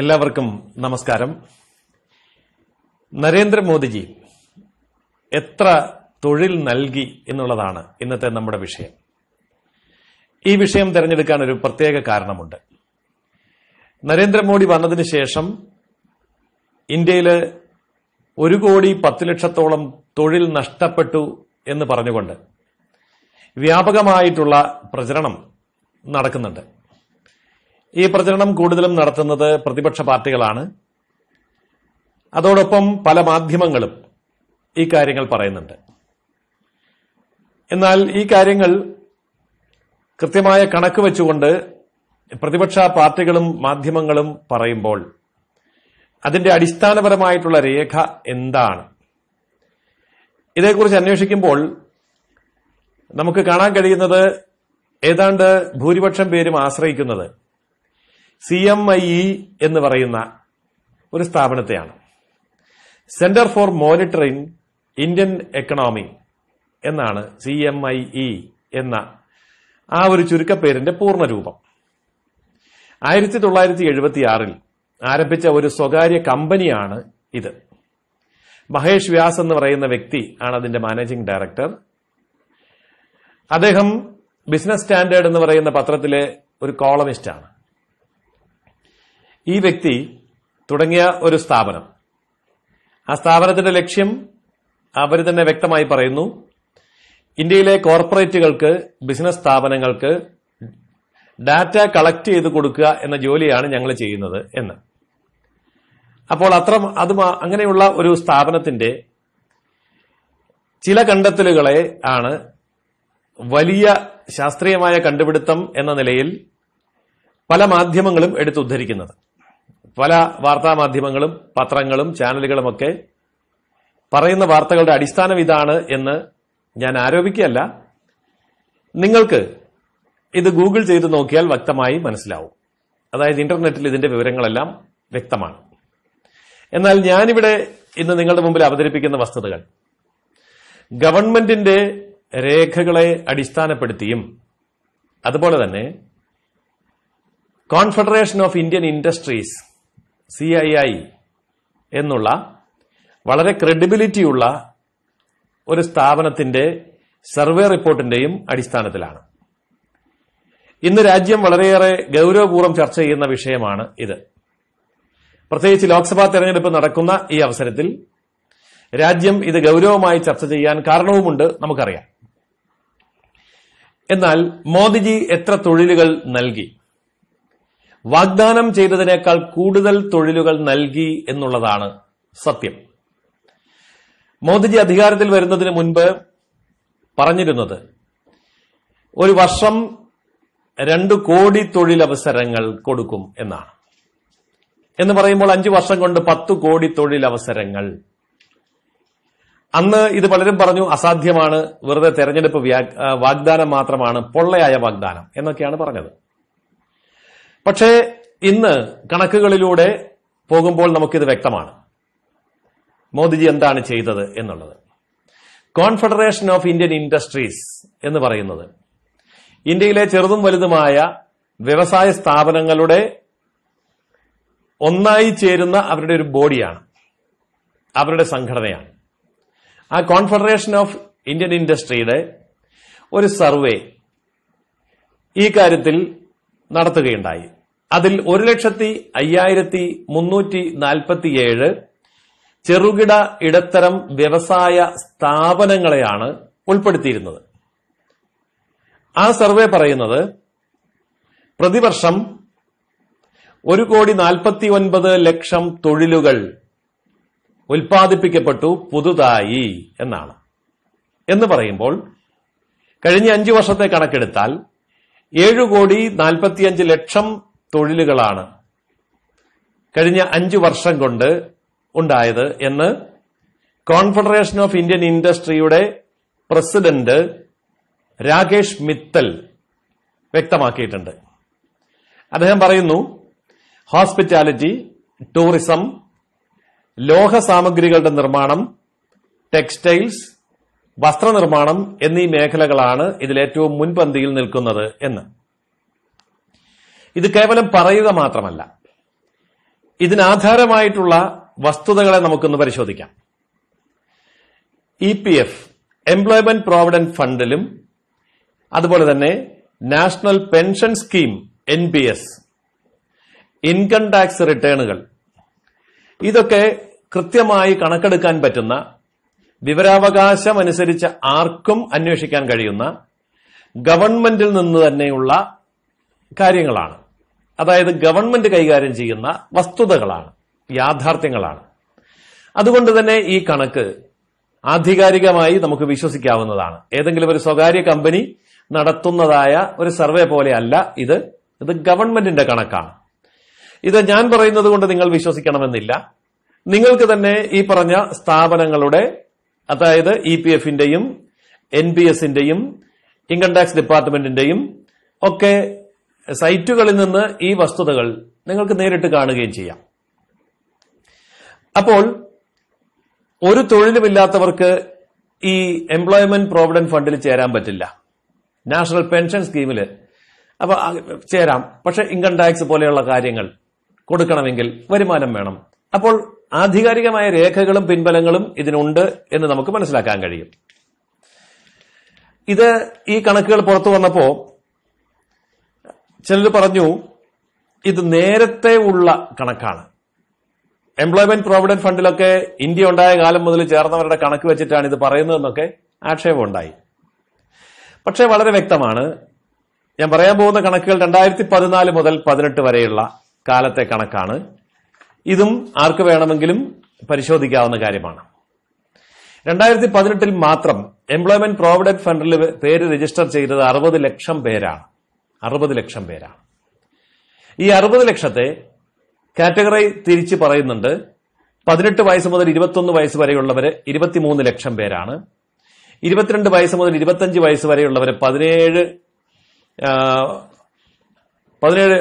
എല്ലാവർക്കും നമസ്കാരം നരേന്ദ്രമോദിജി എത്ര തൊഴിൽ നൽകി എന്നുള്ളതാണ് ഇന്നത്തെ നമ്മുടെ വിഷയം ഈ വിഷയം തിരഞ്ഞെടുക്കാൻ ഒരു പ്രത്യേക കാരണമുണ്ട് നരേന്ദ്രമോദി വന്നതിന് ശേഷം ഇന്ത്യയിൽ ഒരു കോടി പത്ത് ലക്ഷത്തോളം തൊഴിൽ നഷ്ടപ്പെട്ടു എന്ന് പറഞ്ഞുകൊണ്ട് വ്യാപകമായിട്ടുള്ള പ്രചരണം നടക്കുന്നുണ്ട് ഈ പ്രചരണം കൂടുതലും നടത്തുന്നത് പ്രതിപക്ഷ പാർട്ടികളാണ് അതോടൊപ്പം പല മാധ്യമങ്ങളും ഈ കാര്യങ്ങൾ പറയുന്നുണ്ട് എന്നാൽ ഈ കാര്യങ്ങൾ കൃത്യമായ കണക്ക് വെച്ചുകൊണ്ട് പ്രതിപക്ഷ പാർട്ടികളും മാധ്യമങ്ങളും പറയുമ്പോൾ അതിന്റെ അടിസ്ഥാനപരമായിട്ടുള്ള രേഖ എന്താണ് ഇതേക്കുറിച്ച് അന്വേഷിക്കുമ്പോൾ നമുക്ക് കാണാൻ കഴിയുന്നത് ഏതാണ്ട് ഭൂരിപക്ഷം പേരും ആശ്രയിക്കുന്നത് സി എം ഐ ഇ എന്ന് പറയുന്ന ഒരു സ്ഥാപനത്തെയാണ് centre for monitoring Indian economy എന്നാണ് സി എം ഐ ഇ എന്ന ആ ഒരു ചുരുക്കപ്പേരിന്റെ പൂർണ്ണരൂപം ആയിരത്തി തൊള്ളായിരത്തി എഴുപത്തി ആറിൽ ആരംഭിച്ച ഒരു സ്വകാര്യ കമ്പനിയാണ് ഇത് മഹേഷ് വ്യാസ് എന്ന് പറയുന്ന വ്യക്തി ആണ് അതിന്റെ മാനേജിംഗ് ഡയറക്ടർ അദ്ദേഹം ബിസിനസ് സ്റ്റാൻഡേർഡ് എന്ന് പറയുന്ന പത്രത്തിലെ ഒരു കോളമിസ്റ്റാണ് ഈ വ്യക്തി തുടങ്ങിയ ഒരു സ്ഥാപനം ആ സ്ഥാപനത്തിന്റെ ലക്ഷ്യം അവർ തന്നെ വ്യക്തമായി പറയുന്നു ഇന്ത്യയിലെ കോർപ്പറേറ്റുകൾക്ക് ബിസിനസ് സ്ഥാപനങ്ങൾക്ക് ഡാറ്റ കളക്ട് ചെയ്ത് കൊടുക്കുക എന്ന ജോലിയാണ് ഞങ്ങൾ ചെയ്യുന്നത് എന്ന് അപ്പോൾ അത്ര അത് അങ്ങനെയുള്ള ഒരു സ്ഥാപനത്തിന്റെ ചില കണ്ടെത്തലുകളെ ആണ് വലിയ ശാസ്ത്രീയമായ കണ്ടുപിടുത്തം എന്ന നിലയിൽ പല മാധ്യമങ്ങളും എടുത്തുദ്ധരിക്കുന്നത് പല വാർത്താമാധ്യമങ്ങളും പത്രങ്ങളും ചാനലുകളുമൊക്കെ പറയുന്ന വാർത്തകളുടെ അടിസ്ഥാനം ഇതാണ് എന്ന് ഞാൻ ആരോപിക്കുകയല്ല നിങ്ങൾക്ക് ഇത് ഗൂഗിൾ ചെയ്ത് നോക്കിയാൽ വ്യക്തമായി മനസ്സിലാവും അതായത് ഇന്റർനെറ്റിൽ ഇതിന്റെ വിവരങ്ങളെല്ലാം വ്യക്തമാണ് എന്നാൽ ഞാനിവിടെ ഇന്ന് നിങ്ങളുടെ മുമ്പിൽ അവതരിപ്പിക്കുന്ന വസ്തുതകൾ ഗവൺമെന്റിന്റെ രേഖകളെ അടിസ്ഥാനപ്പെടുത്തിയും അതുപോലെ തന്നെ confederation of Indian industries C I I എന്നുള്ള വളരെ ക്രെഡിബിലിറ്റിയുള്ള ഒരു സ്ഥാപനത്തിന്റെ സർവേ റിപ്പോർട്ടിന്റെയും അടിസ്ഥാനത്തിലാണ് ഇന്ന് രാജ്യം വളരെയേറെ ഗൌരവപൂർവ്വം ചർച്ച ചെയ്യുന്ന വിഷയമാണ് ഇത് പ്രത്യേകിച്ച് ലോക്സഭാ തെരഞ്ഞെടുപ്പ് നടക്കുന്ന ഈ അവസരത്തിൽ രാജ്യം ഇത് ഗൗരവമായി ചർച്ച ചെയ്യാൻ കാരണവുമുണ്ട് നമുക്കറിയാം എന്നാൽ മോദിജി എത്ര തൊഴിലുകൾ നൽകി വാഗ്ദാനം ചെയ്തതിനേക്കാൾ കൂടുതൽ തൊഴിലുകൾ നൽകി എന്നുള്ളതാണ് സത്യം മോദിജി അധികാരത്തിൽ വരുന്നതിന് മുൻപ് പറഞ്ഞിരുന്നത് ഒരു വർഷം രണ്ടു കോടി തൊഴിലവസരങ്ങൾ കൊടുക്കും എന്നാണ് എന്ന് പറയുമ്പോൾ അഞ്ചു വർഷം കൊണ്ട് പത്ത് കോടി തൊഴിലവസരങ്ങൾ അന്ന് ഇത് പലരും പറഞ്ഞു അസാധ്യമാണ് വെറുതെ തെരഞ്ഞെടുപ്പ് വാഗ്ദാനം മാത്രമാണ് പൊള്ളയായ വാഗ്ദാനം എന്നൊക്കെയാണ് പറഞ്ഞത് പക്ഷേ ഇന്ന് കണക്കുകളിലൂടെ പോകുമ്പോൾ നമുക്കിത് വ്യക്തമാണ് മോദിജി എന്താണ് ചെയ്തത് എന്നുള്ളത് കോൺഫെഡറേഷൻ ഓഫ് ഇന്ത്യൻ ഇൻഡസ്ട്രീസ് എന്ന് പറയുന്നത് ഇന്ത്യയിലെ ചെറുതും വലുതുമായ വ്യവസായ സ്ഥാപനങ്ങളുടെ ഒന്നായി ചേരുന്ന അവരുടെ ഒരു ബോഡിയാണ് അവരുടെ സംഘടനയാണ് ആ കോൺഫെഡറേഷൻ ഓഫ് ഇന്ത്യൻ ഇൻഡസ്ട്രിയുടെ ഒരു സർവേ ഈ കാര്യത്തിൽ നടത്തുകയുണ്ടായി അതിൽ ഒരു ലക്ഷത്തി അയ്യായിരത്തി മുന്നൂറ്റി നാൽപ്പത്തിയേഴ് ചെറുകിട ഇടത്തരം വ്യവസായ സ്ഥാപനങ്ങളെയാണ് ഉൾപ്പെടുത്തിയിരുന്നത് ആ സർവേ പറയുന്നത് പ്രതിവർഷം ഒരു കോടി നാൽപ്പത്തി ഒൻപത് ലക്ഷം തൊഴിലുകൾ ഉൽപ്പാദിപ്പിക്കപ്പെട്ടു പുതുതായി എന്നാണ് എന്ന് പറയുമ്പോൾ കഴിഞ്ഞ അഞ്ചു വർഷത്തെ കണക്കെടുത്താൽ ഏഴ് കോടി നാൽപ്പത്തിയഞ്ച് ലക്ഷം തൊഴിലുകളാണ് കഴിഞ്ഞ അഞ്ചു വർഷം കൊണ്ട് ഉണ്ടായത് എന്ന് കോൺഫെഡറേഷൻ ഓഫ് ഇന്ത്യൻ ഇൻഡസ്ട്രിയുടെ പ്രസിഡന്റ് രാകേഷ് മിത്തൽ വ്യക്തമാക്കിയിട്ടുണ്ട് അദ്ദേഹം പറയുന്നു ഹോസ്പിറ്റാലിറ്റി ടൂറിസം ലോഹ സാമഗ്രികളുടെ നിർമ്മാണം ടെക്സ്റ്റൈൽസ് വസ്ത്രനിർമ്മാണം എന്നീ മേഖലകളാണ് ഇതിലേറ്റവും മുൻപന്തിയിൽ നിൽക്കുന്നത് എന്ന് ഇത് കേവലം പറയുക മാത്രമല്ല ഇതിനാധാരമായിട്ടുള്ള വസ്തുതകളെ നമുക്കൊന്ന് പരിശോധിക്കാം E P F employment provident ഫണ്ടിലും അതുപോലെ തന്നെ national pension scheme N P S income tax റിട്ടേണുകൾ ഇതൊക്കെ കൃത്യമായി കണക്കെടുക്കാൻ പറ്റുന്ന വിവരാവകാശം അനുസരിച്ച് ആർക്കും അന്വേഷിക്കാൻ കഴിയുന്ന ഗവൺമെന്റിൽ നിന്ന് തന്നെയുള്ള കാര്യങ്ങളാണ് അതായത് ഗവൺമെന്റ് കൈകാര്യം ചെയ്യുന്ന വസ്തുതകളാണ് യാഥാർത്ഥ്യങ്ങളാണ് അതുകൊണ്ട് തന്നെ ഈ കണക്ക് ആധികാരികമായി നമുക്ക് വിശ്വസിക്കാവുന്നതാണ് ഏതെങ്കിലും ഒരു സ്വകാര്യ കമ്പനി നടത്തുന്നതായ ഒരു സർവേ പോലെയല്ല ഇത് ഇത് ഗവൺമെന്റിന്റെ കണക്കാണ് ഇത് ഞാൻ പറയുന്നത് കൊണ്ട് നിങ്ങൾ വിശ്വസിക്കണമെന്നില്ല നിങ്ങൾക്ക് തന്നെ ഈ പറഞ്ഞ സ്ഥാപനങ്ങളുടെ അതായത് ഇ e പി എഫിന്റെയും എൻ പി എസിന്റെയും ഇൻകം ടാക്സ് ഡിപ്പാർട്ട്മെന്റിന്റെയും ഒക്കെ സൈറ്റുകളിൽ നിന്ന് ഈ വസ്തുതകൾ നിങ്ങൾക്ക് നേരിട്ട് കാണുകയും ചെയ്യാം അപ്പോൾ ഒരു തൊഴിലുമില്ലാത്തവർക്ക് ഈ എംപ്ലോയ്മെന്റ് പ്രോവിഡന്റ് ഫണ്ടിൽ ചേരാൻ പറ്റില്ല നാഷണൽ പെൻഷൻ സ്കീമിൽ അപ്പൊ ചേരാം പക്ഷെ ഇൻകം ടാക്സ് പോലെയുള്ള കാര്യങ്ങൾ കൊടുക്കണമെങ്കിൽ വരുമാനം വേണം അപ്പോൾ ആധികാരികമായ രേഖകളും പിൻബലങ്ങളും ഇതിനുണ്ട് എന്ന് നമുക്ക് മനസ്സിലാക്കാൻ കഴിയും ഇത് ഈ കണക്കുകൾ പുറത്തു വന്നപ്പോൾ ചിലർ പറഞ്ഞു ഇത് നേരത്തെ ഉള്ള കണക്കാണ് എംപ്ലോയ്മെന്റ് പ്രൊവിഡന്റ് ഫണ്ടിലൊക്കെ ഇന്ത്യ ഉണ്ടായ കാലം മുതൽ ചേർന്നവരുടെ കണക്ക് വെച്ചിട്ടാണ് ഇത് പറയുന്നതെന്നൊക്കെ ആക്ഷേപമുണ്ടായി പക്ഷേ വളരെ വ്യക്തമാണ് ഞാൻ പറയാൻ പോകുന്ന കണക്കുകൾ രണ്ടായിരത്തി പതിനാല് മുതൽ പതിനെട്ട് വരെയുള്ള കാലത്തെ കണക്കാണ് ഇതും ആർക്ക് വേണമെങ്കിലും പരിശോധിക്കാവുന്ന കാര്യമാണ് രണ്ടായിരത്തി പതിനെട്ടിൽ മാത്രം എംപ്ലോയ്മെന്റ് പ്രോവിഡന്റ് ഫണ്ടിൽ പേര് രജിസ്റ്റർ ചെയ്തത് അറുപത് ലക്ഷം പേരാണ് അറുപത് ലക്ഷം പേരാണ് ഈ അറുപത് ലക്ഷത്തെ കാറ്റഗറി തിരിച്ച് പറയുന്നുണ്ട് പതിനെട്ട് വയസ്സ് മുതൽ ഇരുപത്തിയൊന്ന് വയസ്സ് വരെയുള്ളവര് ഇരുപത്തിമൂന്ന് ലക്ഷം പേരാണ് ഇരുപത്തിരണ്ട് വയസ്സ് മുതൽ ഇരുപത്തിയഞ്ച് വയസ്സ് വരെയുള്ളവർ പതിനേഴ് പതിനേഴ്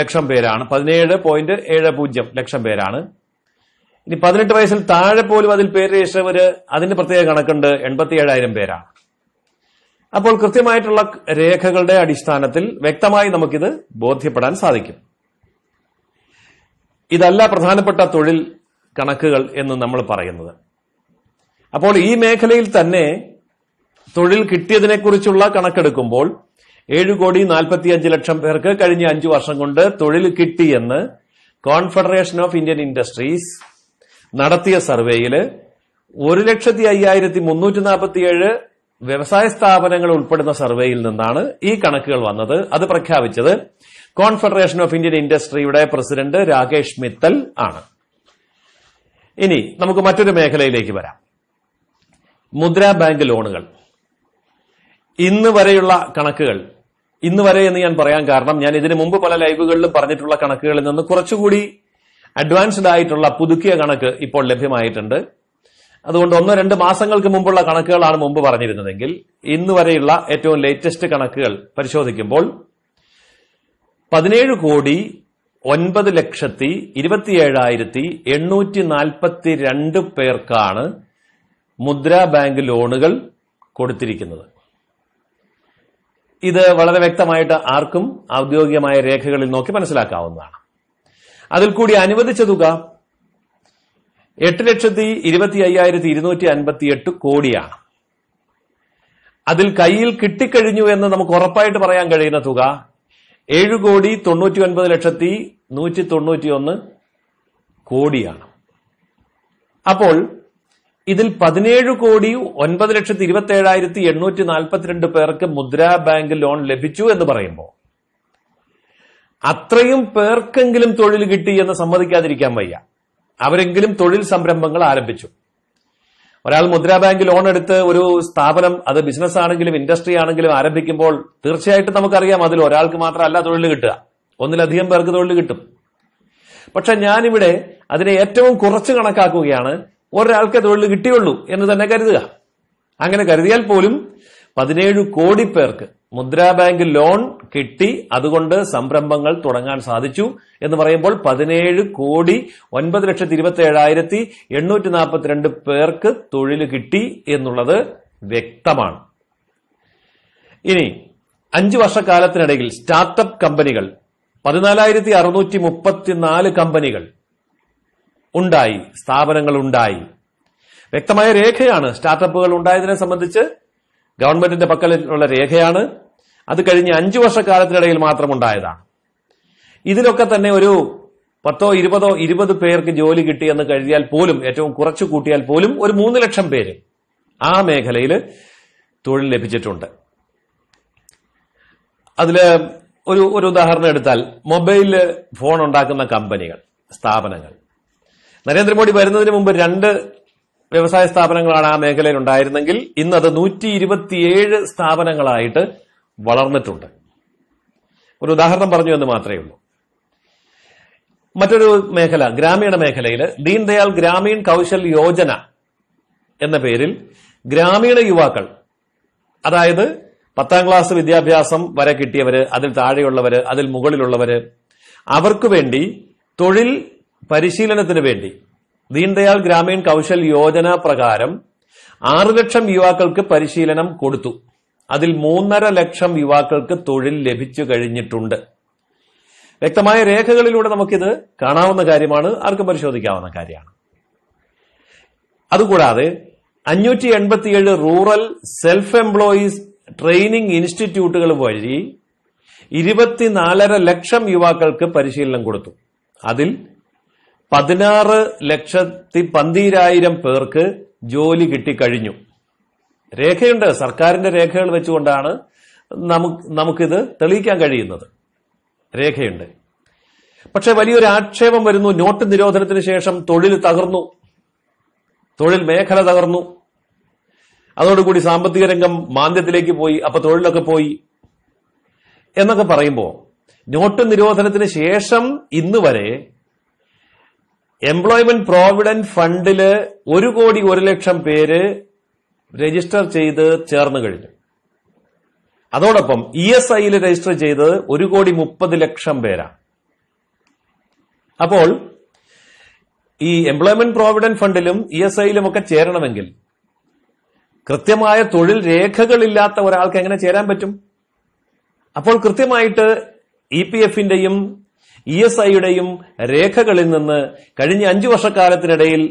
ലക്ഷം പേരാണ് പതിനേഴ് പോയിന്റ് ഏഴ് പൂജ്യം ലക്ഷം പേരാണ് ഇനി പതിനെട്ട് വയസ്സിൽ താഴെ പോലും അതിൽ പേര് രജിസ്റ്റർ അതിന് പ്രത്യേക കണക്കുണ്ട് എൺപത്തി ഏഴായിരം പേരാണ് അപ്പോൾ കൃത്യമായിട്ടുള്ള രേഖകളുടെ അടിസ്ഥാനത്തിൽ വ്യക്തമായി നമുക്കിത് ബോധ്യപ്പെടാൻ സാധിക്കും ഇതല്ല പ്രധാനപ്പെട്ട തൊഴിൽ കണക്കുകൾ എന്ന് നമ്മൾ പറയുന്നത് അപ്പോൾ ഈ മേഖലയിൽ തന്നെ തൊഴിൽ കിട്ടിയതിനെക്കുറിച്ചുള്ള കണക്കെടുക്കുമ്പോൾ ഏഴ് കോടി നാൽപ്പത്തിയഞ്ച് ലക്ഷം പേർക്ക് കഴിഞ്ഞ അഞ്ചു വർഷം കൊണ്ട് തൊഴിൽ കിട്ടിയെന്ന് കോൺഫെഡറേഷൻ ഓഫ് ഇന്ത്യൻ ഇൻഡസ്ട്രീസ് നടത്തിയ സർവേയിൽ ഒരു ലക്ഷത്തി അയ്യായിരത്തി മുന്നൂറ്റി നാൽപ്പത്തിയേഴ് വ്യവസായ സ്ഥാപനങ്ങൾ ഉൾപ്പെടുന്ന സർവേയിൽ നിന്നാണ് ഈ കണക്കുകൾ വന്നത് അത് പ്രഖ്യാപിച്ചത് കോൺഫെഡറേഷൻ ഓഫ് ഇന്ത്യൻ ഇൻഡസ്ട്രിയുടെ പ്രസിഡന്റ് രാകേഷ് മിത്തൽ ആണ് ഇനി നമുക്ക് മറ്റൊരു മേഖലയിലേക്ക് വരാം മുദ്രാ ബാങ്ക് ലോണുകൾ ഇന്ന് വരെയുള്ള കണക്കുകൾ ഇന്ന് വരെ എന്ന് ഞാൻ പറയാൻ കാരണം ഞാൻ ഇതിനു മുമ്പ് പല ലൈവുകളിലും പറഞ്ഞിട്ടുള്ള കണക്കുകളിൽ നിന്ന് കുറച്ചുകൂടി അഡ്വാൻസ്ഡ് ആയിട്ടുള്ള പുതുക്കിയ കണക്ക് ഇപ്പോൾ ലഭ്യമായിട്ടുണ്ട് അതുകൊണ്ട് ഒന്നോ രണ്ട് മാസങ്ങൾക്ക് മുമ്പുള്ള കണക്കുകളാണ് മുമ്പ് പറഞ്ഞിരുന്നതെങ്കിൽ ഇന്ന് വരെയുള്ള ഏറ്റവും ലേറ്റസ്റ്റ് കണക്കുകൾ പരിശോധിക്കുമ്പോൾ പതിനേഴ് കോടി ഒൻപത് ലക്ഷത്തി ഇരുപത്തിയേഴായിരത്തി എണ്ണൂറ്റി നാൽപ്പത്തി രണ്ട് പേർക്കാണ് മുദ്രാ ബാങ്ക് ലോണുകൾ കൊടുത്തിരിക്കുന്നത് ഇത് വളരെ വ്യക്തമായിട്ട് ആർക്കും ഔദ്യോഗികമായ രേഖകളിൽ നോക്കി മനസ്സിലാക്കാവുന്നതാണ് അതിൽ കൂടി അനുവദിച്ച തുക എട്ട് ലക്ഷത്തി ഇരുപത്തി അയ്യായിരത്തി ഇരുന്നൂറ്റി അൻപത്തി എട്ട് കോടിയാണ് അതിൽ കയ്യിൽ കിട്ടിക്കഴിഞ്ഞു എന്ന് നമുക്ക് ഉറപ്പായിട്ട് പറയാൻ കഴിയുന്ന തുക ഏഴ് കോടി തൊണ്ണൂറ്റി ഒൻപത് ലക്ഷത്തി നൂറ്റി തൊണ്ണൂറ്റി ഒന്ന് കോടിയാണ് അപ്പോൾ ഇതിൽ പതിനേഴ് കോടി ഒൻപത് ലക്ഷത്തി ഇരുപത്തി ഏഴായിരത്തി എണ്ണൂറ്റി നാൽപ്പത്തിരണ്ട് പേർക്ക് മുദ്രാ ബാങ്ക് ലോൺ ലഭിച്ചു എന്ന് പറയുമ്പോൾ അത്രയും പേർക്കെങ്കിലും തൊഴിൽ കിട്ടി എന്ന് സമ്മതിക്കാതിരിക്കാൻ വയ്യ അവരെങ്കിലും തൊഴിൽ സംരംഭങ്ങൾ ആരംഭിച്ചു ഒരാൾ മുദ്രാ ബാങ്ക് ലോൺ എടുത്ത് ഒരു സ്ഥാപനം അത് ബിസിനസ് ആണെങ്കിലും ഇൻഡസ്ട്രി ആണെങ്കിലും ആരംഭിക്കുമ്പോൾ തീർച്ചയായിട്ടും നമുക്കറിയാം അതിൽ ഒരാൾക്ക് മാത്രമല്ല തൊഴിൽ കിട്ടുക ഒന്നിലധികം പേർക്ക് തൊഴിൽ കിട്ടും പക്ഷെ ഞാനിവിടെ അതിനെ ഏറ്റവും കുറച്ച് കണക്കാക്കുകയാണ് ഒരാൾക്ക് തൊഴിൽ കിട്ടിയുള്ളൂ എന്ന് തന്നെ കരുതുക അങ്ങനെ കരുതിയാൽ പോലും പതിനേഴ് കോടി പേർക്ക് മുദ്രാ ബാങ്ക് ലോൺ കിട്ടി അതുകൊണ്ട് സംരംഭങ്ങൾ തുടങ്ങാൻ സാധിച്ചു എന്ന് പറയുമ്പോൾ പതിനേഴ് കോടി ഒൻപത് ലക്ഷത്തി ഇരുപത്തി ഏഴായിരത്തി എണ്ണൂറ്റി നാൽപ്പത്തിരണ്ട് പേർക്ക് തൊഴിൽ കിട്ടി എന്നുള്ളത് വ്യക്തമാണ് ഇനി അഞ്ചു വർഷക്കാലത്തിനിടയിൽ സ്റ്റാർട്ടപ്പ് കമ്പനികൾ പതിനാലായിരത്തി അറുന്നൂറ്റി മുപ്പത്തിനാല് കമ്പനികൾ ഉണ്ടായി സ്ഥാപനങ്ങൾ ഉണ്ടായി വ്യക്തമായ രേഖയാണ് സ്റ്റാർട്ടപ്പുകൾ ഉണ്ടായതിനെ സംബന്ധിച്ച് ഗവൺമെന്റിന്റെ പക്കലുള്ള രേഖയാണ് അത് കഴിഞ്ഞ് അഞ്ചു വർഷക്കാലത്തിനിടയിൽ മാത്രം ഉണ്ടായതാണ് ഇതിലൊക്കെ തന്നെ ഒരു പത്തോ ഇരുപതോ ഇരുപത് പേർക്ക് ജോലി കിട്ടിയെന്ന് കഴിയാൽ പോലും ഏറ്റവും കുറച്ചു കൂട്ടിയാൽ പോലും ഒരു മൂന്ന് ലക്ഷം പേര് ആ മേഖലയിൽ തൊഴിൽ ലഭിച്ചിട്ടുണ്ട് അതിൽ ഒരു ഒരു ഉദാഹരണം എടുത്താൽ മൊബൈൽ ഫോൺ ഉണ്ടാക്കുന്ന കമ്പനികൾ സ്ഥാപനങ്ങൾ നരേന്ദ്രമോദി വരുന്നതിന് മുമ്പ് രണ്ട് വ്യവസായ സ്ഥാപനങ്ങളാണ് ആ മേഖലയിൽ ഉണ്ടായിരുന്നെങ്കിൽ അത് നൂറ്റി ഇരുപത്തിയേഴ് സ്ഥാപനങ്ങളായിട്ട് വളർന്നിട്ടുണ്ട് ഒരു ഉദാഹരണം പറഞ്ഞു എന്ന് മാത്രമേ ഉള്ളൂ മറ്റൊരു മേഖല ഗ്രാമീണ മേഖലയിൽ ദീൻദയാൽ ഗ്രാമീൺ കൗശൽ യോജന എന്ന പേരിൽ ഗ്രാമീണ യുവാക്കൾ അതായത് പത്താം ക്ലാസ് വിദ്യാഭ്യാസം വരെ കിട്ടിയവര് അതിൽ താഴെയുള്ളവര് അതിൽ മുകളിലുള്ളവര് അവർക്കു വേണ്ടി തൊഴിൽ പരിശീലനത്തിന് വേണ്ടി ദീൻദയാൽ ഗ്രാമീൺ കൗശൽ യോജന പ്രകാരം ആറു ലക്ഷം യുവാക്കൾക്ക് പരിശീലനം കൊടുത്തു അതിൽ മൂന്നര ലക്ഷം യുവാക്കൾക്ക് തൊഴിൽ ലഭിച്ചു കഴിഞ്ഞിട്ടുണ്ട് വ്യക്തമായ രേഖകളിലൂടെ നമുക്കിത് കാണാവുന്ന കാര്യമാണ് ആർക്കും പരിശോധിക്കാവുന്ന കാര്യമാണ് അതുകൂടാതെ അഞ്ഞൂറ്റി എൺപത്തിയേഴ് റൂറൽ സെൽഫ് എംപ്ലോയീസ് ട്രെയിനിങ് ഇൻസ്റ്റിറ്റ്യൂട്ടുകൾ വഴി ഇരുപത്തിനാലര ലക്ഷം യുവാക്കൾക്ക് പരിശീലനം കൊടുത്തു അതിൽ പതിനാറ് ലക്ഷത്തി പന്തീരായിരം പേർക്ക് ജോലി കിട്ടിക്കഴിഞ്ഞു രേഖയുണ്ട് സർക്കാരിന്റെ രേഖകൾ വെച്ചുകൊണ്ടാണ് നമുക്ക് നമുക്കിത് തെളിയിക്കാൻ കഴിയുന്നത് രേഖയുണ്ട് പക്ഷെ വലിയൊരു ആക്ഷേപം വരുന്നു നോട്ട് നിരോധനത്തിന് ശേഷം തൊഴിൽ തകർന്നു തൊഴിൽ മേഖല തകർന്നു അതോടുകൂടി സാമ്പത്തിക രംഗം മാന്ദ്യത്തിലേക്ക് പോയി അപ്പൊ തൊഴിലൊക്കെ പോയി എന്നൊക്കെ പറയുമ്പോൾ നോട്ട് നിരോധനത്തിന് ശേഷം ഇന്ന് വരെ എംപ്ലോയ്മെന്റ് പ്രോവിഡന്റ് ഫണ്ടില് ഒരു കോടി ഒരു ലക്ഷം പേര് രജിസ്റ്റർ ചെയ്ത് ചേർന്നു കഴിഞ്ഞു അതോടൊപ്പം ഇ എസ് ഐയിൽ രജിസ്റ്റർ ചെയ്ത് ഒരു കോടി മുപ്പത് ലക്ഷം പേരാണ് അപ്പോൾ ഈ എംപ്ലോയ്മെന്റ് പ്രോവിഡന്റ് ഫണ്ടിലും ഇ എസ് ഐയിലും ഒക്കെ ചേരണമെങ്കിൽ കൃത്യമായ തൊഴിൽ രേഖകളില്ലാത്ത ഒരാൾക്ക് എങ്ങനെ ചേരാൻ പറ്റും അപ്പോൾ കൃത്യമായിട്ട് ഇ e പി എഫിന്റെയും ഇ എസ് ഐയുടെയും രേഖകളിൽ നിന്ന് കഴിഞ്ഞ അഞ്ചു വർഷക്കാലത്തിനിടയിൽ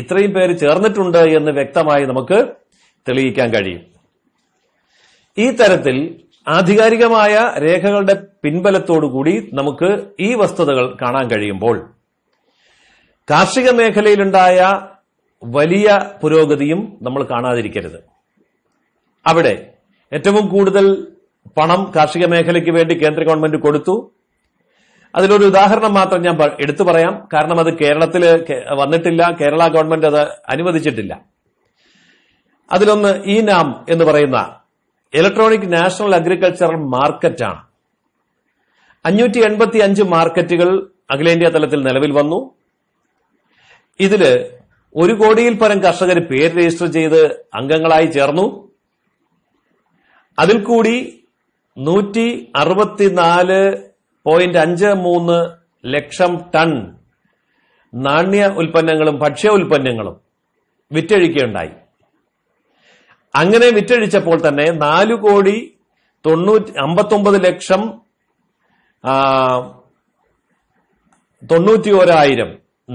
ഇത്രയും പേര് ചേർന്നിട്ടുണ്ട് എന്ന് വ്യക്തമായി നമുക്ക് തെളിയിക്കാൻ കഴിയും ഈ തരത്തിൽ ആധികാരികമായ രേഖകളുടെ പിൻബലത്തോടുകൂടി നമുക്ക് ഈ വസ്തുതകൾ കാണാൻ കഴിയുമ്പോൾ കാർഷിക മേഖലയിലുണ്ടായ വലിയ പുരോഗതിയും നമ്മൾ കാണാതിരിക്കരുത് അവിടെ ഏറ്റവും കൂടുതൽ പണം കാർഷിക മേഖലയ്ക്ക് വേണ്ടി കേന്ദ്ര ഗവൺമെന്റ് കൊടുത്തു അതിലൊരു ഉദാഹരണം മാത്രം ഞാൻ എടുത്തു പറയാം കാരണം അത് കേരളത്തിൽ വന്നിട്ടില്ല കേരള ഗവൺമെന്റ് അത് അനുവദിച്ചിട്ടില്ല അതിലൊന്ന് ഇ നാം എന്ന് പറയുന്ന ഇലക്ട്രോണിക് നാഷണൽ അഗ്രികൾച്ചറൽ മാർക്കറ്റാണ് അഞ്ഞൂറ്റി എൺപത്തി അഞ്ച് മാർക്കറ്റുകൾ അഖിലേന്ത്യാ തലത്തിൽ നിലവിൽ വന്നു ഇതില് ഒരു കോടിയിൽ പരം കർഷകർ പേര് രജിസ്റ്റർ ചെയ്ത് അംഗങ്ങളായി ചേർന്നു അതിൽ കൂടി നൂറ്റി അറുപത്തിനാല് പോയിന്റ് അഞ്ച് മൂന്ന് ലക്ഷം ടൺ നാണ്യ ഉൽപ്പന്നങ്ങളും ഭക്ഷ്യ ഉൽപ്പന്നങ്ങളും വിറ്റഴിക്കുകയുണ്ടായി അങ്ങനെ വിറ്റഴിച്ചപ്പോൾ തന്നെ നാലു കോടി തൊണ്ണൂറ്റി അമ്പത്തൊമ്പത് ലക്ഷം തൊണ്ണൂറ്റി ഓരായിരം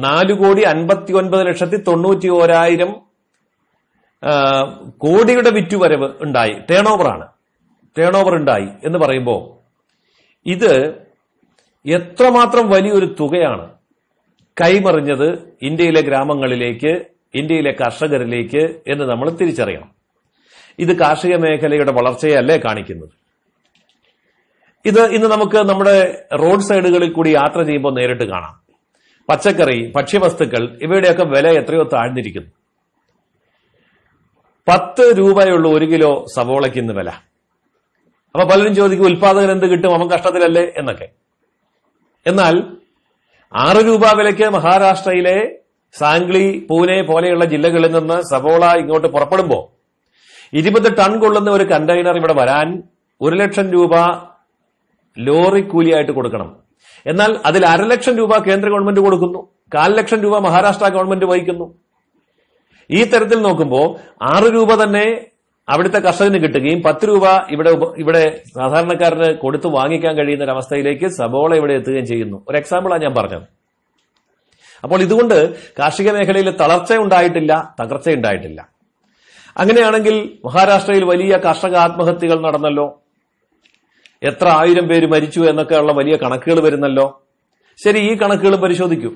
നാലു കോടി അൻപത്തി ഒൻപത് ലക്ഷത്തി തൊണ്ണൂറ്റി ഓരായിരം കോടിയുടെ വിറ്റുവരവ് ഉണ്ടായി ടേൺ ഓവറാണ് ടേൺ ഓവർ ഉണ്ടായി എന്ന് പറയുമ്പോൾ ഇത് എത്രമാത്രം വലിയൊരു തുകയാണ് കൈമറിഞ്ഞത് ഇന്ത്യയിലെ ഗ്രാമങ്ങളിലേക്ക് ഇന്ത്യയിലെ കർഷകരിലേക്ക് എന്ന് നമ്മൾ തിരിച്ചറിയണം ഇത് കാർഷിക മേഖലയുടെ വളർച്ചയല്ലേ കാണിക്കുന്നത് ഇത് ഇന്ന് നമുക്ക് നമ്മുടെ റോഡ് സൈഡുകളിൽ കൂടി യാത്ര ചെയ്യുമ്പോൾ നേരിട്ട് കാണാം പച്ചക്കറി ഭക്ഷ്യവസ്തുക്കൾ ഇവയുടെയൊക്കെ വില എത്രയോ താഴ്ന്നിരിക്കുന്നു പത്ത് രൂപയുള്ള ഒരു കിലോ സവോളയ്ക്ക് ഇന്ന് വില അപ്പൊ പലരും ചോദിക്കും ഉൽപാദകൻ എന്ത് കിട്ടും അവൻ കഷ്ടത്തിലല്ലേ എന്നൊക്കെ എന്നാൽ ആറ് രൂപ വിലയ്ക്ക് മഹാരാഷ്ട്രയിലെ സാംഗ്ലി പൂനെ പോലെയുള്ള ജില്ലകളിൽ നിന്ന് സബോള ഇങ്ങോട്ട് പുറപ്പെടുമ്പോൾ ഇരുപത് ടൺ കൊള്ളുന്ന ഒരു കണ്ടെയ്നർ ഇവിടെ വരാൻ ഒരു ലക്ഷം രൂപ ലോറി കൂലിയായിട്ട് കൊടുക്കണം എന്നാൽ അതിൽ അരലക്ഷം രൂപ കേന്ദ്ര ഗവൺമെന്റ് കൊടുക്കുന്നു കാൽ ലക്ഷം രൂപ മഹാരാഷ്ട്ര ഗവൺമെന്റ് വഹിക്കുന്നു ഈ തരത്തിൽ നോക്കുമ്പോൾ ആറ് രൂപ തന്നെ അവിടുത്തെ കർഷകന് കിട്ടുകയും പത്ത് രൂപ ഇവിടെ ഇവിടെ സാധാരണക്കാരന് കൊടുത്തു വാങ്ങിക്കാൻ കഴിയുന്ന അവസ്ഥയിലേക്ക് സബോള ഇവിടെ എത്തുകയും ചെയ്യുന്നു ഒരു എക്സാമ്പിളാണ് ഞാൻ പറഞ്ഞത് അപ്പോൾ ഇതുകൊണ്ട് കാർഷിക മേഖലയിൽ തളർച്ച ഉണ്ടായിട്ടില്ല തകർച്ച ഉണ്ടായിട്ടില്ല അങ്ങനെയാണെങ്കിൽ മഹാരാഷ്ട്രയിൽ വലിയ കർഷക ആത്മഹത്യകൾ നടന്നല്ലോ എത്ര ആയിരം പേര് മരിച്ചു എന്നൊക്കെയുള്ള വലിയ കണക്കുകൾ വരുന്നല്ലോ ശരി ഈ കണക്കുകൾ പരിശോധിക്കൂ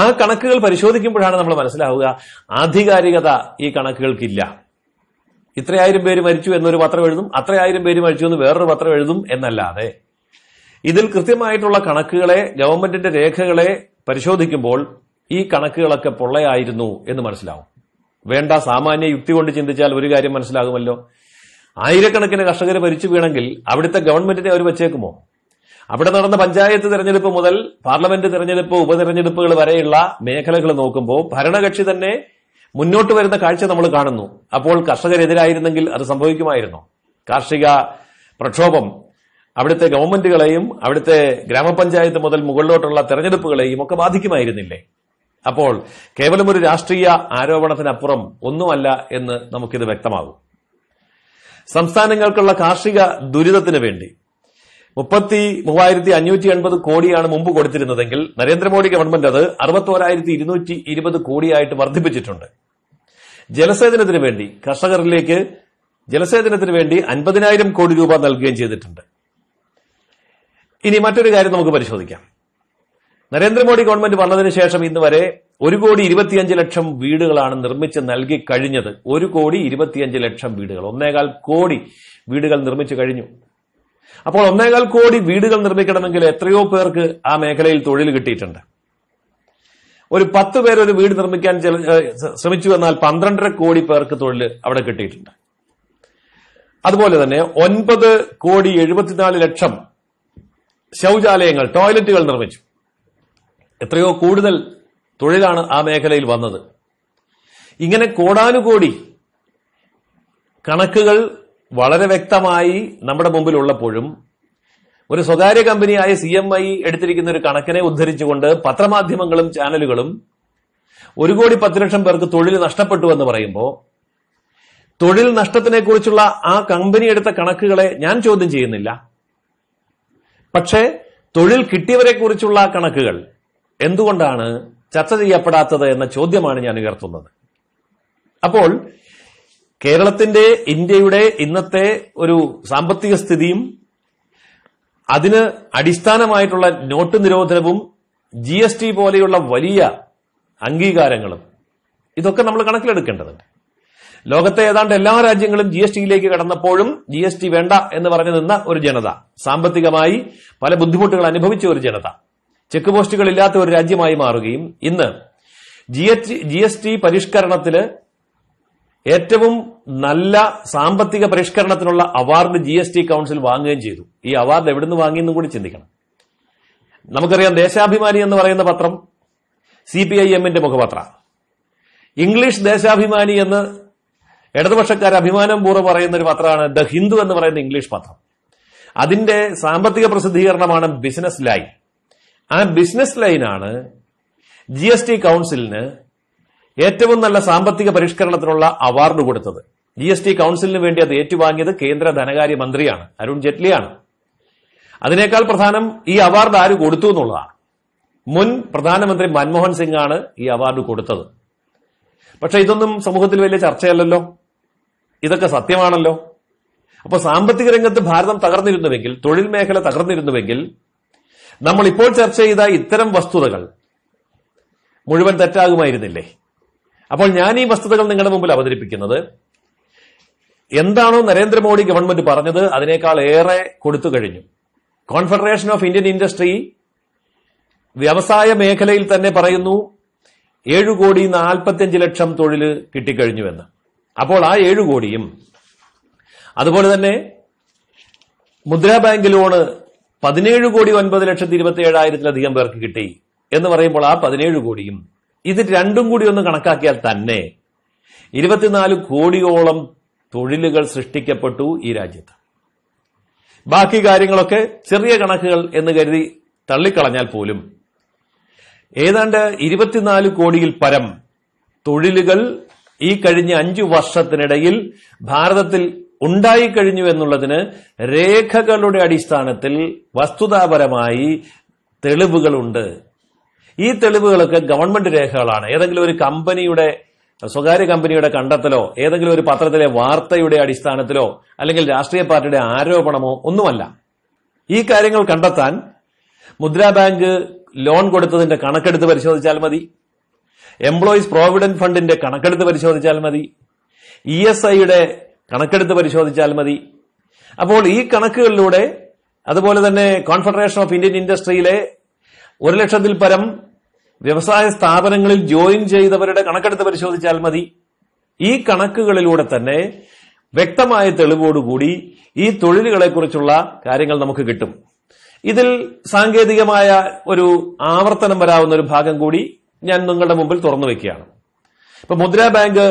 ആ കണക്കുകൾ പരിശോധിക്കുമ്പോഴാണ് നമ്മൾ മനസ്സിലാവുക ആധികാരികത ഈ കണക്കുകൾക്കില്ല ഇത്രയായിരം പേര് മരിച്ചു എന്നൊരു പത്രം എഴുതും അത്രയായിരം പേര് മരിച്ചു എന്ന് വേറൊരു പത്രം എഴുതും എന്നല്ലാതെ ഇതിൽ കൃത്യമായിട്ടുള്ള കണക്കുകളെ ഗവൺമെന്റിന്റെ രേഖകളെ പരിശോധിക്കുമ്പോൾ ഈ കണക്കുകളൊക്കെ പൊള്ളയായിരുന്നു എന്ന് മനസ്സിലാവും വേണ്ട സാമാന്യ യുക്തി കൊണ്ട് ചിന്തിച്ചാൽ ഒരു കാര്യം മനസ്സിലാകുമല്ലോ ആയിരക്കണക്കിന് കർഷകർ മരിച്ചു വീണെങ്കിൽ അവിടുത്തെ ഗവൺമെന്റിനെ അവർ വെച്ചേക്കുമോ അവിടെ നടന്ന പഞ്ചായത്ത് തെരഞ്ഞെടുപ്പ് മുതൽ പാർലമെന്റ് തെരഞ്ഞെടുപ്പ് ഉപതെരഞ്ഞെടുപ്പുകൾ വരെയുള്ള മേഖലകൾ നോക്കുമ്പോൾ ഭരണകക്ഷി തന്നെ മുന്നോട്ട് വരുന്ന കാഴ്ച നമ്മൾ കാണുന്നു അപ്പോൾ കർഷകരെതിരായിരുന്നെങ്കിൽ അത് സംഭവിക്കുമായിരുന്നു കാർഷിക പ്രക്ഷോഭം അവിടുത്തെ ഗവൺമെന്റുകളെയും അവിടുത്തെ ഗ്രാമപഞ്ചായത്ത് മുതൽ മുകളിലോട്ടുള്ള തെരഞ്ഞെടുപ്പുകളെയും ഒക്കെ ബാധിക്കുമായിരുന്നില്ലേ അപ്പോൾ കേവലം ഒരു രാഷ്ട്രീയ ആരോപണത്തിനപ്പുറം ഒന്നുമല്ല എന്ന് നമുക്കിത് വ്യക്തമാകും സംസ്ഥാനങ്ങൾക്കുള്ള കാർഷിക ദുരിതത്തിന് വേണ്ടി മുപ്പത്തി മൂവായിരത്തി അഞ്ഞൂറ്റി എൺപത് കോടിയാണ് മുമ്പ് കൊടുത്തിരുന്നതെങ്കിൽ നരേന്ദ്രമോദി ഗവൺമെന്റ് അത് അറുപത്തോരായിരത്തി ഇരുന്നൂറ്റി ഇരുപത് കോടിയായിട്ട് വർദ്ധിപ്പിച്ചിട്ടുണ്ട് ജലസേചനത്തിന് വേണ്ടി കർഷകരിലേക്ക് ജലസേചനത്തിന് വേണ്ടി അൻപതിനായിരം കോടി രൂപ നൽകുകയും ചെയ്തിട്ടുണ്ട് ഇനി മറ്റൊരു കാര്യം നമുക്ക് പരിശോധിക്കാം നരേന്ദ്രമോദി ഗവൺമെന്റ് വന്നതിന് ശേഷം ഇന്ന് വരെ ഒരു കോടി ഇരുപത്തിയഞ്ച് ലക്ഷം വീടുകളാണ് നിർമ്മിച്ച് നൽകി കഴിഞ്ഞത് ഒരു കോടി ഇരുപത്തിയഞ്ച് ലക്ഷം വീടുകൾ ഒന്നേകാൽ കോടി വീടുകൾ നിർമ്മിച്ചു കഴിഞ്ഞു അപ്പോൾ ഒന്നേകാൽ കോടി വീടുകൾ നിർമ്മിക്കണമെങ്കിൽ എത്രയോ പേർക്ക് ആ മേഖലയിൽ തൊഴിൽ കിട്ടിയിട്ടുണ്ട് ഒരു പത്ത് പേർ ഒരു വീട് നിർമ്മിക്കാൻ ശ്രമിച്ചു എന്നാൽ പന്ത്രണ്ടര കോടി പേർക്ക് തൊഴിൽ അവിടെ കിട്ടിയിട്ടുണ്ട് അതുപോലെ തന്നെ ഒൻപത് കോടി എഴുപത്തിനാല് ലക്ഷം ശൗചാലയങ്ങൾ ടോയ്ലറ്റുകൾ നിർമ്മിച്ചു എത്രയോ കൂടുതൽ തൊഴിലാണ് ആ മേഖലയിൽ വന്നത് ഇങ്ങനെ കോടാനുകോടി കണക്കുകൾ വളരെ വ്യക്തമായി നമ്മുടെ മുമ്പിലുള്ളപ്പോഴും ഒരു സ്വകാര്യ കമ്പനിയായ സി എം ഐ എടുത്തിരിക്കുന്ന ഒരു കണക്കിനെ ഉദ്ധരിച്ചുകൊണ്ട് പത്രമാധ്യമങ്ങളും ചാനലുകളും ഒരു കോടി പത്ത് ലക്ഷം പേർക്ക് തൊഴിൽ നഷ്ടപ്പെട്ടു എന്ന് പറയുമ്പോൾ തൊഴിൽ കുറിച്ചുള്ള ആ കമ്പനി എടുത്ത കണക്കുകളെ ഞാൻ ചോദ്യം ചെയ്യുന്നില്ല പക്ഷേ തൊഴിൽ കിട്ടിയവരെക്കുറിച്ചുള്ള കണക്കുകൾ എന്തുകൊണ്ടാണ് ചർച്ച ചെയ്യപ്പെടാത്തത് എന്ന ചോദ്യമാണ് ഞാൻ ഉയർത്തുന്നത് അപ്പോൾ കേരളത്തിന്റെ ഇന്ത്യയുടെ ഇന്നത്തെ ഒരു സാമ്പത്തിക സ്ഥിതിയും അതിന് അടിസ്ഥാനമായിട്ടുള്ള നോട്ട് നിരോധനവും ജി എസ് ടി പോലെയുള്ള വലിയ അംഗീകാരങ്ങളും ഇതൊക്കെ നമ്മൾ കണക്കിലെടുക്കേണ്ടതുണ്ട് ലോകത്തെ ഏതാണ്ട് എല്ലാ രാജ്യങ്ങളും ജി എസ് ടിയിലേക്ക് കടന്നപ്പോഴും ജി എസ് ടി വേണ്ട എന്ന് പറഞ്ഞു നിന്ന ഒരു ജനത സാമ്പത്തികമായി പല ബുദ്ധിമുട്ടുകൾ അനുഭവിച്ച ഒരു ജനത ചെക്ക് പോസ്റ്റുകൾ ഇല്ലാത്ത ഒരു രാജ്യമായി മാറുകയും ഇന്ന് G H G S T പരിഷ്കരണത്തില് ഏറ്റവും നല്ല സാമ്പത്തിക പരിഷ്കരണത്തിനുള്ള award G S T council വാങ്ങുകയും ചെയ്തു ഈ അവാർഡ് എവിടുന്ന് വാങ്ങിയെന്നും കൂടി ചിന്തിക്കണം നമുക്കറിയാം ദേശാഭിമാനി എന്ന് പറയുന്ന പത്രം സി പി ഐ എമ്മിന്റെ മുഖപത്ര ഇംഗ്ലീഷ് ദേശാഭിമാനി എന്ന് ഇടതുപക്ഷക്കാർ അഭിമാനം പൂർവ്വം പറയുന്ന ഒരു പത്രമാണ് ദ ഹിന്ദു എന്ന് പറയുന്ന ഇംഗ്ലീഷ് പത്രം അതിന്റെ സാമ്പത്തിക പ്രസിദ്ധീകരണമാണ് ബിസിനസ് ലൈൻ ആ ബിസിനസ് ലൈനാണ് ജി എസ് ടി കൗൺസിലിന് ഏറ്റവും നല്ല സാമ്പത്തിക പരിഷ്കരണത്തിനുള്ള അവാർഡ് കൊടുത്തത് ജി എസ് ടി കൌൺസിലിന് വേണ്ടി അത് ഏറ്റുവാങ്ങിയത് കേന്ദ്ര ധനകാര്യ മന്ത്രിയാണ് അരുൺ ജെയ്റ്റ്ലിയാണ് അതിനേക്കാൾ പ്രധാനം ഈ അവാർഡ് ആര് കൊടുത്തു എന്നുള്ളതാണ് മുൻ പ്രധാനമന്ത്രി മൻമോഹൻ സിംഗ് ആണ് ഈ അവാർഡ് കൊടുത്തത് പക്ഷെ ഇതൊന്നും സമൂഹത്തിൽ വലിയ ചർച്ചയല്ലല്ലോ ഇതൊക്കെ സത്യമാണല്ലോ അപ്പോൾ സാമ്പത്തിക രംഗത്ത് ഭാരതം തകർന്നിരുന്നുവെങ്കിൽ തൊഴിൽ മേഖല തകർന്നിരുന്നുവെങ്കിൽ നമ്മൾ ഇപ്പോൾ ചർച്ച ചെയ്ത ഇത്തരം വസ്തുതകൾ മുഴുവൻ തെറ്റാകുമായിരുന്നില്ലേ അപ്പോൾ ഞാൻ ഈ വസ്തുതകൾ നിങ്ങളുടെ മുമ്പിൽ അവതരിപ്പിക്കുന്നത് എന്താണോ നരേന്ദ്രമോദി ഗവൺമെന്റ് പറഞ്ഞത് അതിനേക്കാൾ ഏറെ കൊടുത്തു കഴിഞ്ഞു കോൺഫെഡറേഷൻ ഓഫ് ഇന്ത്യൻ ഇൻഡസ്ട്രി വ്യവസായ മേഖലയിൽ തന്നെ പറയുന്നു ഏഴു കോടി നാൽപ്പത്തിയഞ്ച് ലക്ഷം തൊഴിൽ കിട്ടിക്കഴിഞ്ഞുവെന്ന് അപ്പോൾ ആ ഏഴു കോടിയും അതുപോലെ തന്നെ മുദ്രാ ബാങ്ക് ലോണ് പതിനേഴ് കോടി ഒൻപത് ലക്ഷത്തി ഇരുപത്തി ഏഴായിരത്തിലധികം പേർക്ക് കിട്ടി എന്ന് പറയുമ്പോൾ ആ പതിനേഴ് കോടിയും ഇത് രണ്ടും കൂടി ഒന്ന് കണക്കാക്കിയാൽ തന്നെ ഇരുപത്തിനാല് കോടിയോളം തൊഴിലുകൾ സൃഷ്ടിക്കപ്പെട്ടു ഈ രാജ്യത്ത് ബാക്കി കാര്യങ്ങളൊക്കെ ചെറിയ കണക്കുകൾ എന്ന് കരുതി തള്ളിക്കളഞ്ഞാൽ പോലും ഏതാണ്ട് ഇരുപത്തിനാല് കോടിയിൽ പരം തൊഴിലുകൾ ഈ കഴിഞ്ഞ അഞ്ചു വർഷത്തിനിടയിൽ ഭാരതത്തിൽ ഉണ്ടായിക്കഴിഞ്ഞു എന്നുള്ളതിന് രേഖകളുടെ അടിസ്ഥാനത്തിൽ വസ്തുതാപരമായി തെളിവുകളുണ്ട് ഈ തെളിവുകളൊക്കെ ഗവൺമെന്റ് രേഖകളാണ് ഏതെങ്കിലും ഒരു കമ്പനിയുടെ സ്വകാര്യ കമ്പനിയുടെ കണ്ടെത്തലോ ഏതെങ്കിലും ഒരു പത്രത്തിലെ വാർത്തയുടെ അടിസ്ഥാനത്തിലോ അല്ലെങ്കിൽ രാഷ്ട്രീയ പാർട്ടിയുടെ ആരോപണമോ ഒന്നുമല്ല ഈ കാര്യങ്ങൾ കണ്ടെത്താൻ മുദ്രാ ബാങ്ക് ലോൺ കൊടുത്തതിന്റെ കണക്കെടുത്ത് പരിശോധിച്ചാൽ മതി എംപ്ലോയീസ് പ്രോവിഡന്റ് ഫണ്ടിന്റെ കണക്കെടുത്ത് പരിശോധിച്ചാൽ മതി ഇ എസ് ഐയുടെ കണക്കെടുത്ത് പരിശോധിച്ചാൽ മതി അപ്പോൾ ഈ കണക്കുകളിലൂടെ അതുപോലെ തന്നെ കോൺഫെഡറേഷൻ ഓഫ് ഇന്ത്യൻ ഇൻഡസ്ട്രിയിലെ ഒരു ലക്ഷത്തിൽ പരം വ്യവസായ സ്ഥാപനങ്ങളിൽ ജോയിൻ ചെയ്തവരുടെ കണക്കെടുത്ത് പരിശോധിച്ചാൽ മതി ഈ കണക്കുകളിലൂടെ തന്നെ വ്യക്തമായ തെളിവോടുകൂടി ഈ തൊഴിലുകളെക്കുറിച്ചുള്ള കാര്യങ്ങൾ നമുക്ക് കിട്ടും ഇതിൽ സാങ്കേതികമായ ഒരു ആവർത്തനം വരാവുന്ന ഒരു ഭാഗം കൂടി ഞാൻ നിങ്ങളുടെ മുമ്പിൽ തുറന്നു വെക്കുകയാണ് ഇപ്പൊ മുദ്രാ ബാങ്ക്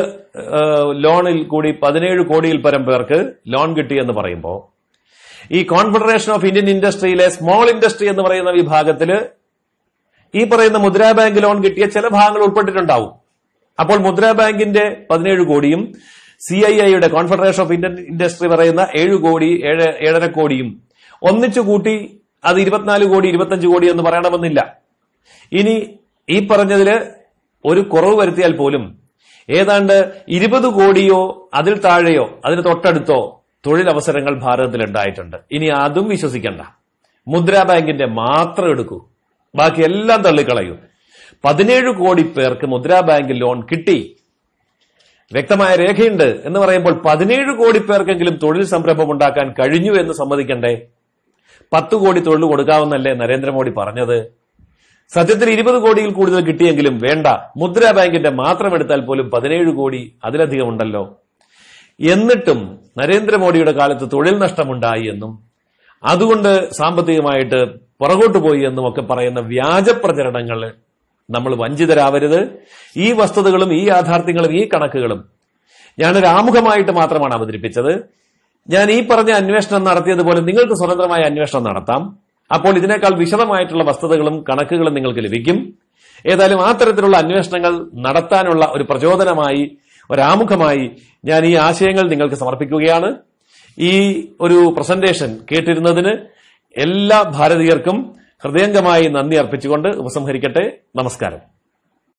ലോണിൽ കൂടി പതിനേഴ് കോടിയിൽ പരം പേർക്ക് ലോൺ കിട്ടി എന്ന് പറയുമ്പോൾ ഈ കോൺഫെഡറേഷൻ ഓഫ് ഇന്ത്യൻ ഇൻഡസ്ട്രിയിലെ സ്മോൾ ഇൻഡസ്ട്രി എന്ന് പറയുന്ന വിഭാഗത്തിൽ ഈ പറയുന്ന മുദ്രാ ബാങ്ക് ലോൺ കിട്ടിയ ചില ഭാഗങ്ങൾ ഉൾപ്പെട്ടിട്ടുണ്ടാവും അപ്പോൾ മുദ്രാ ബാങ്കിന്റെ പതിനേഴ് കോടിയും സി ഐ ഐയുടെ കോൺഫെഡറേഷൻ ഓഫ് ഇന്ത്യൻ ഇൻഡസ്ട്രി പറയുന്ന ഏഴ് കോടി ഏഴ് ഏഴര കോടിയും ഒന്നിച്ചു കൂട്ടി അത് ഇരുപത്തിനാല് കോടി ഇരുപത്തഞ്ച് കോടി എന്ന് പറയണമെന്നില്ല ഇനി ഈ പറഞ്ഞതില് ഒരു കുറവ് വരുത്തിയാൽ പോലും ഏതാണ്ട് ഇരുപത് കോടിയോ അതിൽ താഴെയോ അതിന് തൊട്ടടുത്തോ തൊഴിലവസരങ്ങൾ ഭാരതത്തിൽ ഉണ്ടായിട്ടുണ്ട് ഇനി അതും വിശ്വസിക്കണ്ട മുദ്രാ ബാങ്കിന്റെ മാത്രം എടുക്കൂ ബാക്കി എല്ലാം തള്ളിക്കളയും പതിനേഴ് കോടി പേർക്ക് മുദ്രാ ബാങ്ക് ലോൺ കിട്ടി വ്യക്തമായ രേഖയുണ്ട് എന്ന് പറയുമ്പോൾ പതിനേഴ് കോടി പേർക്കെങ്കിലും തൊഴിൽ സംരംഭം ഉണ്ടാക്കാൻ കഴിഞ്ഞു എന്ന് സമ്മതിക്കണ്ടേ പത്ത് കോടി തൊഴിൽ കൊടുക്കാമെന്നല്ലേ നരേന്ദ്രമോദി പറഞ്ഞത് സത്യത്തിൽ ഇരുപത് കോടിയിൽ കൂടുതൽ കിട്ടിയെങ്കിലും വേണ്ട മുദ്രാ ബാങ്കിന്റെ മാത്രം എടുത്താൽ പോലും പതിനേഴ് കോടി അതിലധികം ഉണ്ടല്ലോ എന്നിട്ടും നരേന്ദ്രമോദിയുടെ കാലത്ത് തൊഴിൽ നഷ്ടമുണ്ടായി എന്നും അതുകൊണ്ട് സാമ്പത്തികമായിട്ട് പുറകോട്ട് പോയി എന്നും ഒക്കെ പറയുന്ന വ്യാജ പ്രചരണങ്ങൾ നമ്മൾ വഞ്ചിതരാവരുത് ഈ വസ്തുതകളും ഈ യാഥാർത്ഥ്യങ്ങളും ഈ കണക്കുകളും ഞാനൊരു ആമുഖമായിട്ട് മാത്രമാണ് അവതരിപ്പിച്ചത് ഞാൻ ഈ പറഞ്ഞ അന്വേഷണം നടത്തിയതുപോലെ നിങ്ങൾക്ക് സ്വതന്ത്രമായ അന്വേഷണം നടത്താം അപ്പോൾ ഇതിനേക്കാൾ വിശദമായിട്ടുള്ള വസ്തുതകളും കണക്കുകളും നിങ്ങൾക്ക് ലഭിക്കും ഏതായാലും ആ തരത്തിലുള്ള അന്വേഷണങ്ങൾ നടത്താനുള്ള ഒരു പ്രചോദനമായി ഒരാമുഖമായി ഞാൻ ഈ ആശയങ്ങൾ നിങ്ങൾക്ക് സമർപ്പിക്കുകയാണ് ഈ ഒരു പ്രസന്റേഷൻ കേട്ടിരുന്നതിന് എല്ലാ ഭാരതീയർക്കും ഹൃദയംഗമായി നന്ദി അർപ്പിച്ചുകൊണ്ട് ഉപസംഹരിക്കട്ടെ നമസ്കാരം